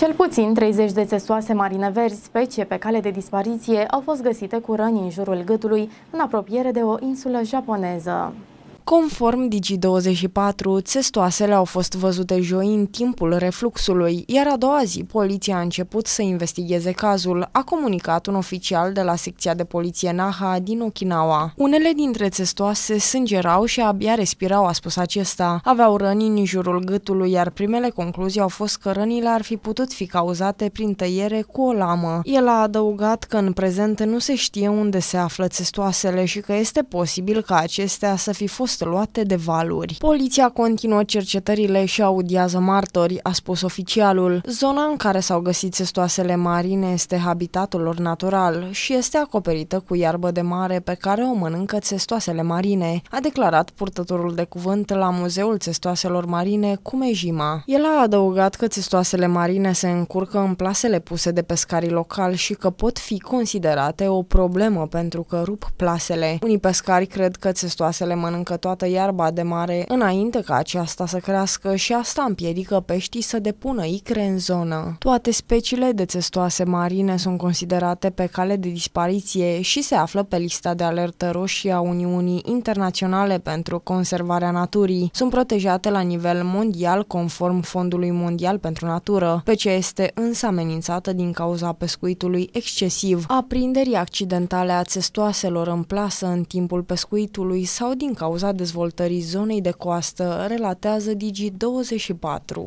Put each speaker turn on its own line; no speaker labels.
Cel puțin 30 de țesoase marine verzi, specie pe cale de dispariție, au fost găsite cu răni în jurul gâtului, în apropiere de o insulă japoneză. Conform
Digi24, testoasele au fost văzute joi în timpul refluxului, iar a doua zi poliția a început să investigheze cazul, a comunicat un oficial de la secția de poliție Naha din Okinawa. Unele dintre testoase sângerau și abia respirau, a spus acesta. Aveau răni în jurul gâtului, iar primele concluzii au fost că rănile ar fi putut fi cauzate prin tăiere cu o lamă. El a adăugat că în prezent nu se știe unde se află testoasele și că este posibil ca acestea să fi fost fost luate de valuri. Poliția continuă cercetările și audiază martori, a spus oficialul. Zona în care s-au găsit sestoasele marine este habitatul lor natural și este acoperită cu iarbă de mare pe care o mănâncă sestoasele marine, a declarat purtătorul de cuvânt la Muzeul Sestoaselor Marine Cumejima. El a adăugat că sestoasele marine se încurcă în plasele puse de pescarii locali și că pot fi considerate o problemă pentru că rup plasele. Unii pescari cred că sestoasele mănâncă toată iarba de mare înainte ca aceasta să crească și asta împiedică peștii să depună icre în zonă. Toate speciile de țestoase marine sunt considerate pe cale de dispariție și se află pe lista de alertă roșie a Uniunii Internaționale pentru Conservarea Naturii. Sunt protejate la nivel mondial conform Fondului Mondial pentru Natură, pe ce este însă amenințată din cauza pescuitului excesiv, a accidentale a țestoaselor în plasă în timpul pescuitului sau din cauza dezvoltării zonei de coastă, relatează Digi24.